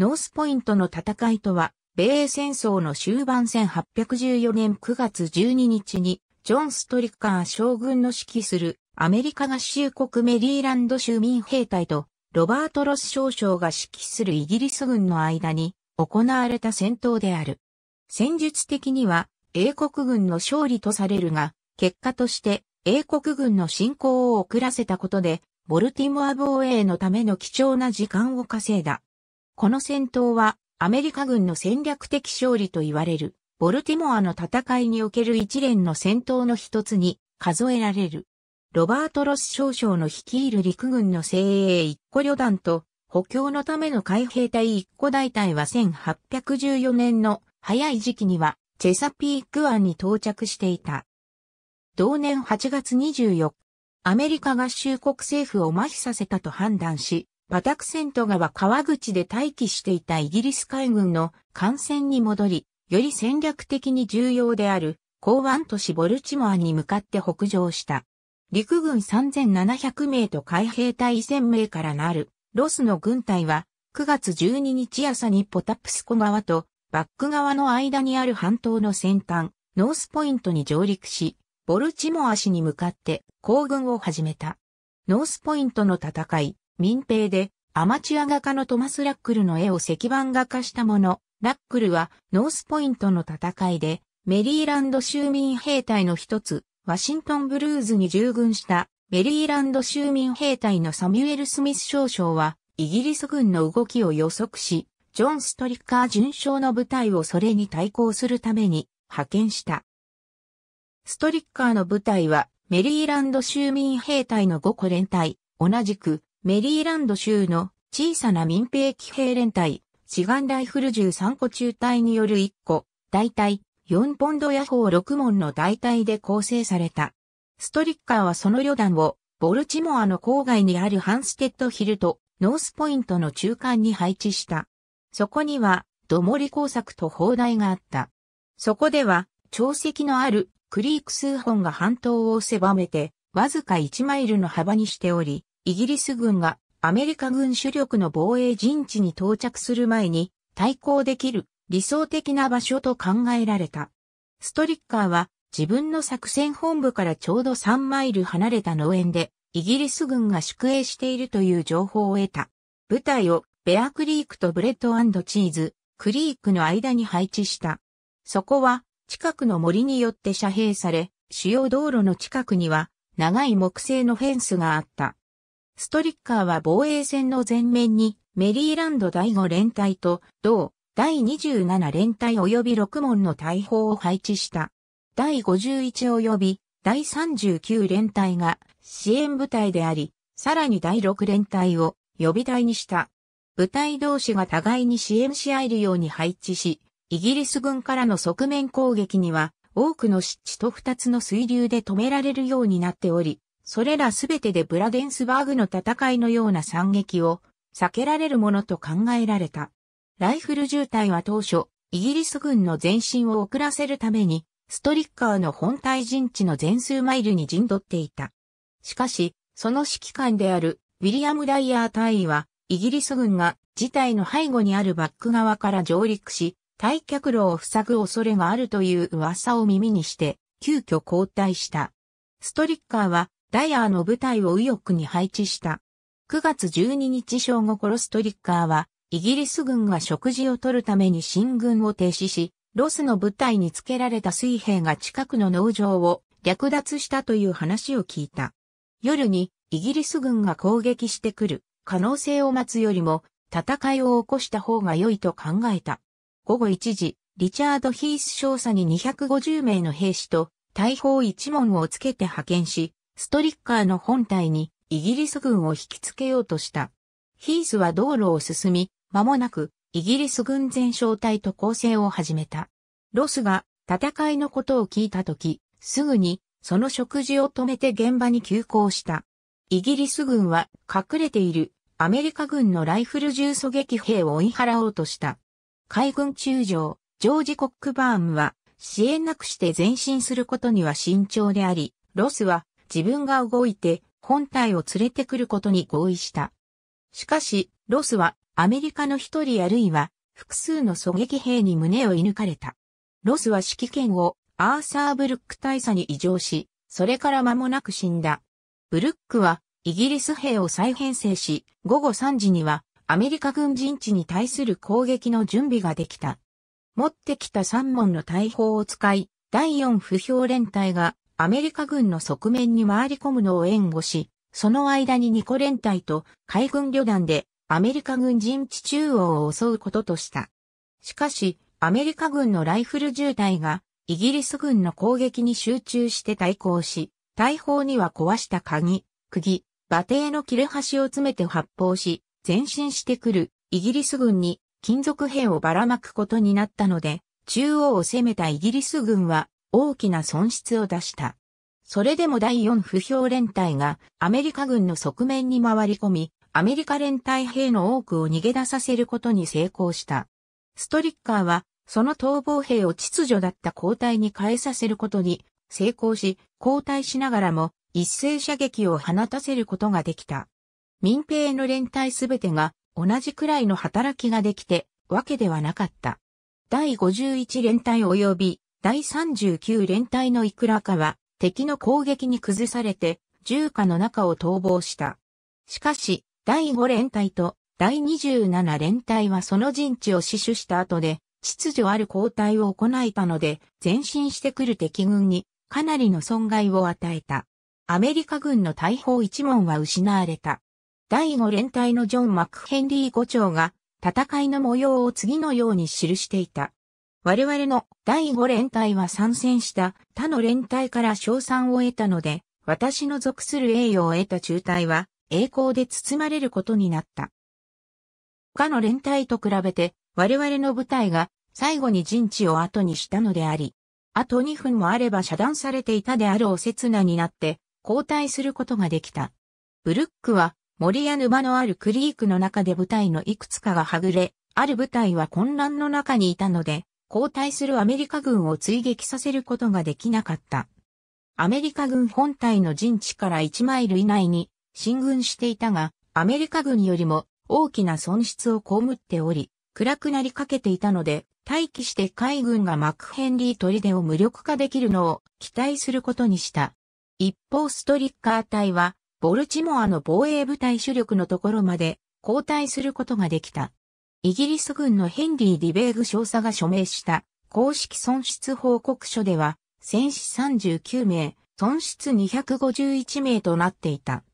ノースポイントの戦いとは、米英戦争の終盤1814年9月12日に、ジョン・ストリッカー将軍の指揮するアメリカ合衆国メリーランド州民兵隊とロバート・ロス少将が指揮するイギリス軍の間に行われた戦闘である。戦術的には英国軍の勝利とされるが、結果として英国軍の侵攻を遅らせたことで、ボルティモア防衛のための貴重な時間を稼いだ。この戦闘はアメリカ軍の戦略的勝利と言われるボルティモアの戦いにおける一連の戦闘の一つに数えられる。ロバート・ロス少将の率いる陸軍の精鋭一個旅団と補強のための海兵隊一個大隊は1814年の早い時期にはチェサピーク湾に到着していた。同年8月24日、アメリカ合衆国政府を麻痺させたと判断し、パタクセント川川口で待機していたイギリス海軍の艦船に戻り、より戦略的に重要である港湾都市ボルチモアに向かって北上した。陸軍3700名と海兵隊1000名からなるロスの軍隊は9月12日朝にポタプスコ川とバック側の間にある半島の先端、ノースポイントに上陸し、ボルチモア市に向かって行軍を始めた。ノースポイントの戦い、民兵で、アマチュア画家のトマス・ラックルの絵を石版画化したもの、ラックルはノースポイントの戦いで、メリーランド州民兵隊の一つ、ワシントンブルーズに従軍したメリーランド州民兵隊のサミュエル・スミス少将は、イギリス軍の動きを予測し、ジョン・ストリッカー巡将の部隊をそれに対抗するために派遣した。ストリッカーの部隊はメリーランド州民兵隊の5個連隊、同じくメリーランド州の小さな民兵騎兵連隊、シガンライフル13個中隊による1個、大隊、4ポンドホー6門の大隊で構成された。ストリッカーはその旅団を、ボルチモアの郊外にあるハンステッドヒルと、ノースポイントの中間に配置した。そこには、ドモり工作と砲台があった。そこでは、潮石のあるクリーク数本が半島を狭めて、わずか1マイルの幅にしており、イギリス軍がアメリカ軍主力の防衛陣地に到着する前に対抗できる理想的な場所と考えられた。ストリッカーは自分の作戦本部からちょうど3マイル離れた農園でイギリス軍が宿営しているという情報を得た。部隊をベアクリークとブレッドチーズ、クリークの間に配置した。そこは近くの森によって遮蔽され、主要道路の近くには長い木製のフェンスがあった。ストリッカーは防衛線の前面にメリーランド第5連隊と同第27連隊及び6門の大砲を配置した。第51及び第39連隊が支援部隊であり、さらに第6連隊を予備隊にした。部隊同士が互いに支援し合えるように配置し、イギリス軍からの側面攻撃には多くの湿地と2つの水流で止められるようになっており、それらすべてでブラデンスバーグの戦いのような惨劇を避けられるものと考えられた。ライフル渋滞は当初、イギリス軍の前進を遅らせるために、ストリッカーの本体陣地の全数マイルに陣取っていた。しかし、その指揮官であるウィリアム・ダイヤー大尉は、イギリス軍が事態の背後にあるバック側から上陸し、退却路を塞ぐ恐れがあるという噂を耳にして、急遽交代した。ストリッカーはダイアーの部隊を右翼に配置した。9月12日正午頃ストリッカーは、イギリス軍が食事を取るために進軍を停止し、ロスの部隊につけられた水兵が近くの農場を略奪したという話を聞いた。夜にイギリス軍が攻撃してくる可能性を待つよりも戦いを起こした方が良いと考えた。午後1時、リチャード・ヒース少佐に250名の兵士と大砲一門をつけて派遣し、ストリッカーの本体にイギリス軍を引きつけようとした。ヒースは道路を進み、間もなくイギリス軍全小隊と攻勢を始めた。ロスが戦いのことを聞いたとき、すぐにその食事を止めて現場に急行した。イギリス軍は隠れているアメリカ軍のライフル銃狙撃兵を追い払おうとした。海軍中将、ジョージ・コックバーンは支援なくして前進することには慎重であり、ロスは自分が動いて本体を連れてくることに合意した。しかし、ロスはアメリカの一人あるいは複数の狙撃兵に胸を射抜かれた。ロスは指揮権をアーサー・ブルック大佐に移乗し、それから間もなく死んだ。ブルックはイギリス兵を再編成し、午後3時にはアメリカ軍陣地に対する攻撃の準備ができた。持ってきた3門の大砲を使い、第4不評連隊がアメリカ軍の側面に回り込むのを援護し、その間にニコ連隊と海軍旅団でアメリカ軍陣地中央を襲うこととした。しかし、アメリカ軍のライフル10隊がイギリス軍の攻撃に集中して対抗し、大砲には壊した鍵、釘、馬蹄の切れ端を詰めて発砲し、前進してくるイギリス軍に金属兵をばらまくことになったので、中央を攻めたイギリス軍は大きな損失を出した。それでも第4不評連隊がアメリカ軍の側面に回り込み、アメリカ連隊兵の多くを逃げ出させることに成功した。ストリッカーは、その逃亡兵を秩序だった交代に変えさせることに成功し、交代しながらも一斉射撃を放たせることができた。民兵の連隊すべてが同じくらいの働きができてわけではなかった。第51連隊及び第39連隊のいくらかは敵の攻撃に崩されて銃火の中を逃亡した。しかし、第5連隊と第27連隊はその陣地を死守した後で、秩序ある交代を行えたので、前進してくる敵軍にかなりの損害を与えた。アメリカ軍の大砲一門は失われた。第5連隊のジョン・マクヘンリー5長が戦いの模様を次のように記していた。我々の第五連隊は参戦した他の連隊から賞賛を得たので、私の属する栄誉を得た中隊は栄光で包まれることになった。他の連隊と比べて我々の部隊が最後に陣地を後にしたのであり、あと2分もあれば遮断されていたであろう刹那になって交代することができた。ブルックは森や沼のあるクリークの中で部隊のいくつかがはぐれ、ある部隊は混乱の中にいたので、後退するアメリカ軍を追撃させることができなかった。アメリカ軍本体の陣地から1マイル以内に進軍していたが、アメリカ軍よりも大きな損失をこむっており、暗くなりかけていたので、待機して海軍がマクヘンリー砦を無力化できるのを期待することにした。一方ストリッカー隊は、ボルチモアの防衛部隊主力のところまで後退することができた。イギリス軍のヘンリー・ディベーグ少佐が署名した公式損失報告書では、戦死39名、損失251名となっていた。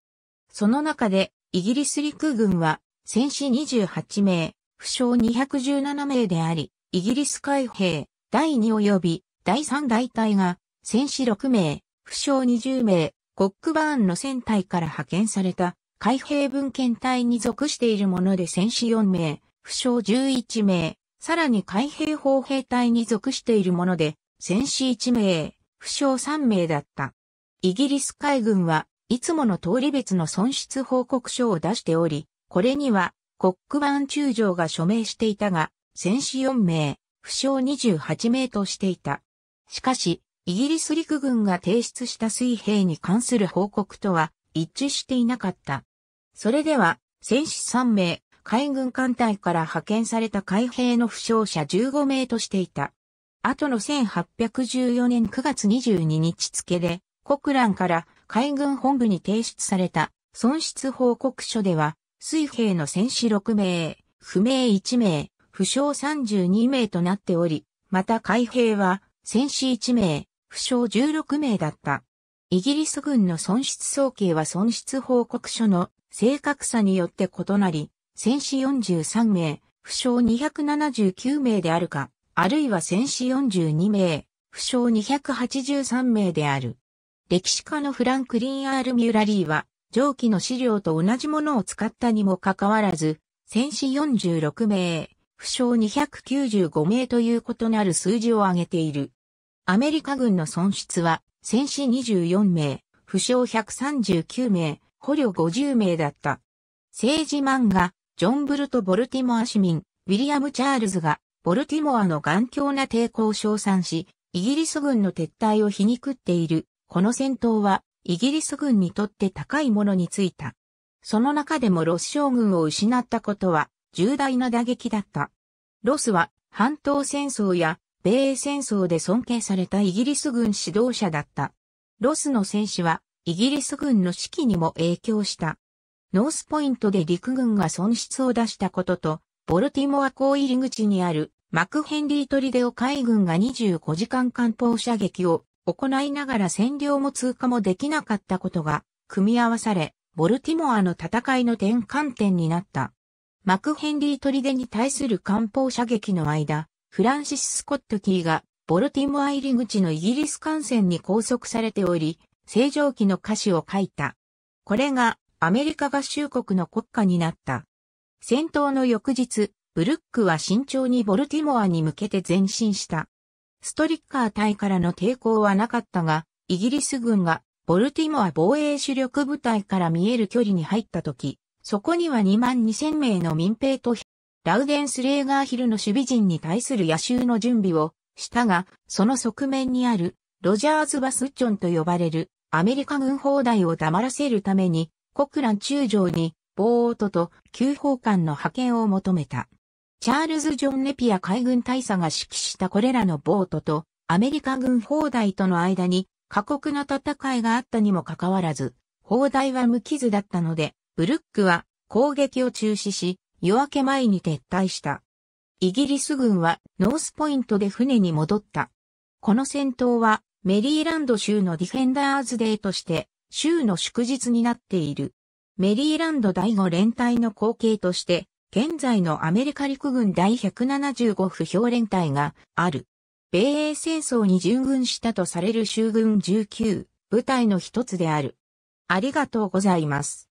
その中で、イギリス陸軍は、戦死28名、負傷217名であり、イギリス海兵、第2及び第3大隊が、戦死6名、負傷20名、コックバーンの船隊から派遣された、海兵文献隊に属しているもので戦死4名、負傷11名、さらに海兵砲兵隊に属しているもので、戦死1名、負傷3名だった。イギリス海軍はいつもの通り別の損失報告書を出しており、これにはコックバーン中将が署名していたが、戦死4名、負傷28名としていた。しかし、イギリス陸軍が提出した水兵に関する報告とは一致していなかった。それでは、戦死3名、海軍艦隊から派遣された海兵の負傷者15名としていた。後の1814年9月22日付で、国蘭から海軍本部に提出された損失報告書では、水兵の戦死6名、不明1名、負傷32名となっており、また海兵は戦死1名、負傷16名だった。イギリス軍の損失総計は損失報告書の正確さによって異なり、戦死43名、負傷279名であるか、あるいは戦死42名、負傷283名である。歴史家のフランクリン・アール・ミュラリーは、上記の資料と同じものを使ったにもかかわらず、戦死46名、負傷295名という異なる数字を挙げている。アメリカ軍の損失は、戦死24名、負傷139名、捕虜50名だった。政治漫画、ジョン・ブルとボルティモア市民、ウィリアム・チャールズが、ボルティモアの頑強な抵抗を称賛し、イギリス軍の撤退を皮肉っている、この戦闘は、イギリス軍にとって高いものについた。その中でもロス将軍を失ったことは、重大な打撃だった。ロスは、半島戦争や、米英戦争で尊敬されたイギリス軍指導者だった。ロスの戦死は、イギリス軍の士気にも影響した。ノースポイントで陸軍が損失を出したことと、ボルティモア港入り口にあるマクヘンリートリデオ海軍が25時間艦砲射撃を行いながら占領も通過もできなかったことが組み合わされ、ボルティモアの戦いの転換点になった。マクヘンリートリデに対する艦砲射撃の間、フランシス・スコット・キーがボルティモア入り口のイギリス艦船に拘束されており、正常期の歌詞を書いた。これがアメリカ合衆国の国家になった。戦闘の翌日、ブルックは慎重にボルティモアに向けて前進した。ストリッカー隊からの抵抗はなかったが、イギリス軍がボルティモア防衛主力部隊から見える距離に入った時、そこには2万2000名の民兵とラウデンス・レーガーヒルの守備陣に対する野襲の準備をしたが、その側面にあるロジャーズ・バスチョンと呼ばれるアメリカ軍砲台を黙らせるために国ン中将に、ボートと旧砲艦の派遣を求めた。チャールズ・ジョン・ネピア海軍大佐が指揮したこれらのボートとアメリカ軍砲台との間に過酷な戦いがあったにもかかわらず、砲台は無傷だったので、ブルックは攻撃を中止し、夜明け前に撤退した。イギリス軍はノースポイントで船に戻った。この戦闘はメリーランド州のディフェンダーズデーとして州の祝日になっている。メリーランド第5連隊の後継として、現在のアメリカ陸軍第175不評連隊がある。米英戦争に従軍したとされる州軍19部隊の一つである。ありがとうございます。